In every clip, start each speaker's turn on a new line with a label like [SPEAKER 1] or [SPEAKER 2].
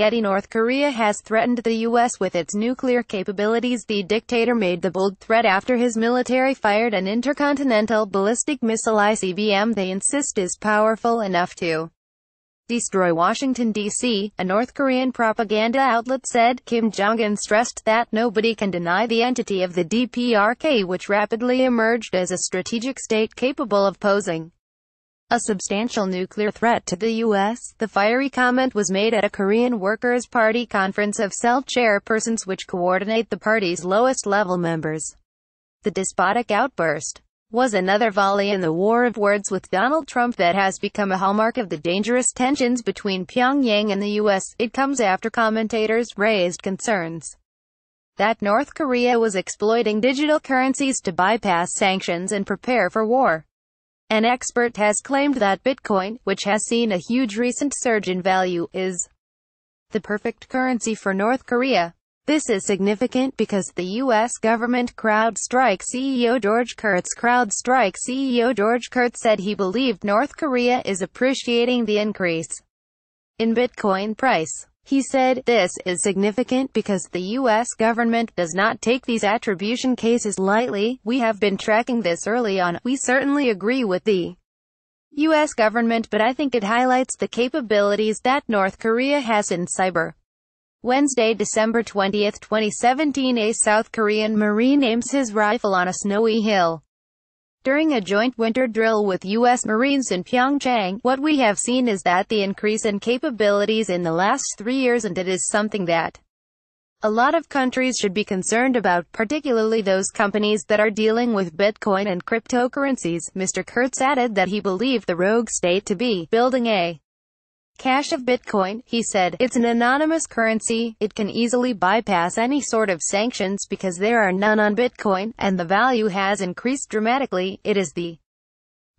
[SPEAKER 1] Yet North Korea has threatened the U.S. with its nuclear capabilities. The dictator made the bold threat after his military fired an intercontinental ballistic missile ICBM they insist is powerful enough to destroy Washington, D.C., a North Korean propaganda outlet said. Kim Jong-un stressed that nobody can deny the entity of the DPRK which rapidly emerged as a strategic state capable of posing a substantial nuclear threat to the U.S. The fiery comment was made at a Korean Workers' Party conference of self-chairpersons which coordinate the party's lowest-level members. The despotic outburst was another volley in the war of words with Donald Trump that has become a hallmark of the dangerous tensions between Pyongyang and the U.S. It comes after commentators raised concerns that North Korea was exploiting digital currencies to bypass sanctions and prepare for war. An expert has claimed that Bitcoin, which has seen a huge recent surge in value, is the perfect currency for North Korea. This is significant because the U.S. government CrowdStrike CEO George Kurtz CrowdStrike CEO George Kurtz said he believed North Korea is appreciating the increase in Bitcoin price. He said, this is significant because the U.S. government does not take these attribution cases lightly. We have been tracking this early on. We certainly agree with the U.S. government but I think it highlights the capabilities that North Korea has in cyber. Wednesday, December 20, 2017 A South Korean Marine aims his rifle on a snowy hill. During a joint winter drill with U.S. Marines in Pyeongchang, what we have seen is that the increase in capabilities in the last three years and it is something that a lot of countries should be concerned about, particularly those companies that are dealing with Bitcoin and cryptocurrencies. Mr. Kurtz added that he believed the rogue state to be building a Cash of Bitcoin, he said, it's an anonymous currency, it can easily bypass any sort of sanctions because there are none on Bitcoin, and the value has increased dramatically, it is the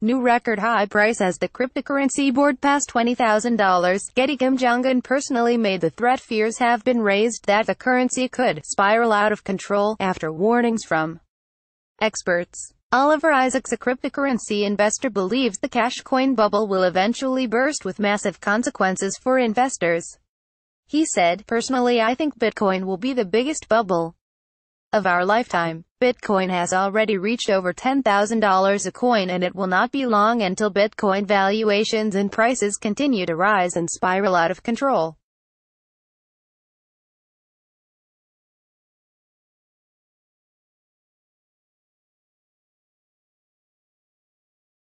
[SPEAKER 1] New record high price as the cryptocurrency board passed $20,000. Getty Kim Jong-un personally made the threat fears have been raised that the currency could spiral out of control after warnings from experts. Oliver Isaacs, a cryptocurrency investor, believes the cash coin bubble will eventually burst with massive consequences for investors. He said, Personally I think Bitcoin will be the biggest bubble of our lifetime. Bitcoin has already reached over $10,000 a coin and it will not be long until Bitcoin valuations and prices continue to rise and spiral out of control.